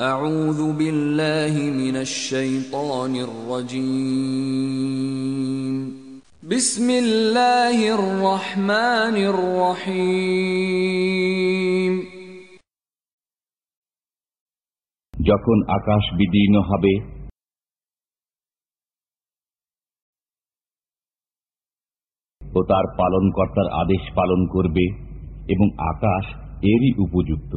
أعوذ بالله من الشيطان الرجيم بسم الله الرحمن الرحيم যখন আকাশ বিদীর্ণ হবে ও তার পালনকর্তার আদেশ পালন করবে এবং আকাশ এরই উপযুক্ত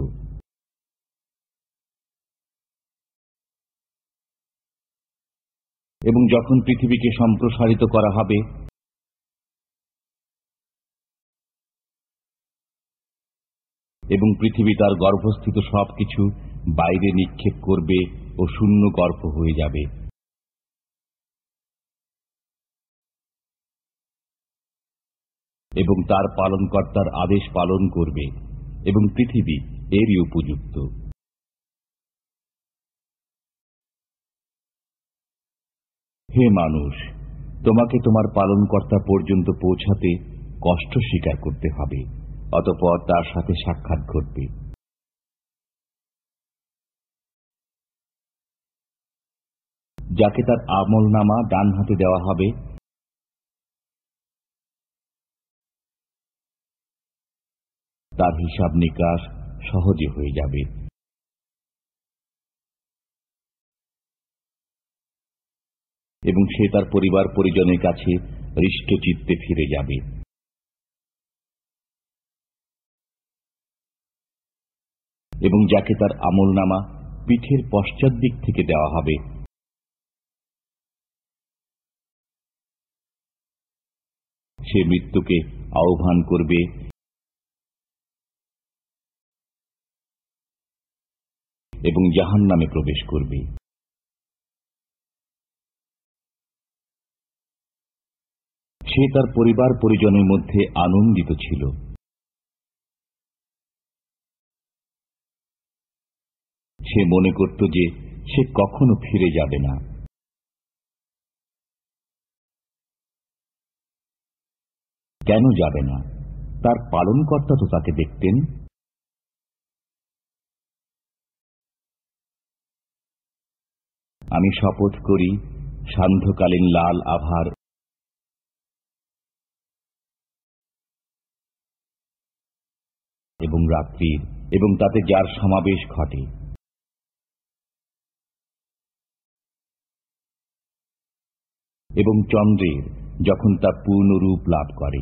এবং যখন পৃথিবীকে সম্প্রসারিত করা হবে এবং পৃথিবী তার গর্ভস্থিত সবকিছু বাইরে নিক্ষেপ করবে ও শূন্য গর্ভ হয়ে যাবে এবং তার পালনকর্তার আদেশ পালন করবে এবং পৃথিবী এরই উপযুক্ত হে মানুষ তোমাকে তোমার পালনকর্তা পর্যন্ত পৌঁছাতে কষ্ট স্বীকার করতে হবে অতপর তার সাথে সাক্ষাৎ ঘটবে যাকে তার আমল নামা ডান হাতে দেওয়া হবে তার হিসাব নিকাশ সহজে হয়ে যাবে এবং সে তার পরিবার পরিজনের কাছে হৃষ্টচিত্তে ফিরে যাবে এবং যাকে তার আমল নামা পিঠের পশ্চাৎ দিক থেকে দেওয়া হবে সে মৃত্যুকে আহ্বান করবে এবং জাহান নামে প্রবেশ করবে সে তার পরিবার পরিজনের মধ্যে আনন্দিত ছিল সে মনে করত যে সে কখনো ফিরে যাবে না কেন যাবে না তার পালনকর্তা তো তাকে দেখতেন আমি শপথ করি সান্ধ্যকালীন লাল আভার এবং রাত্রির এবং তাতে যার সমাবেশ ঘটে এবং চন্দ্রের যখন তা পূর্ণরূপ লাভ করে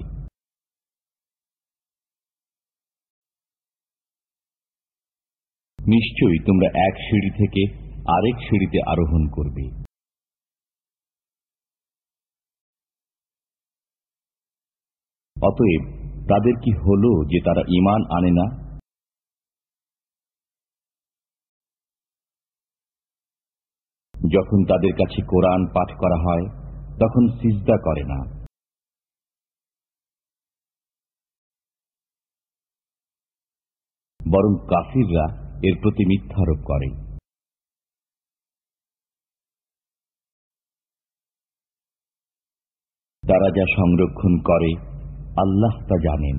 নিশ্চয়ই তোমরা এক সিঁড়ি থেকে আরেক সিঁড়িতে আরোহণ করবে অতএব তাদের কি হলো যে তারা ইমান আনে না যখন তাদের কাছে কোরআন পাঠ করা হয় তখন সিজদা করে না বরং কাফিররা এর প্রতি মিথ্যারোপ করে তারা যা সংরক্ষণ করে আল্লাহ তা জানেন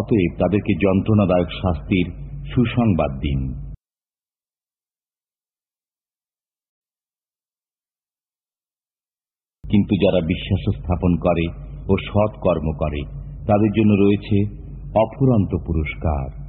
অতএব তাদেরকে যন্ত্রণাদায়ক শাস্তির সুসংবাদ দিন কিন্তু যারা বিশ্বাস স্থাপন করে ও সৎকর্ম করে তাদের জন্য রয়েছে অফুরন্ত পুরস্কার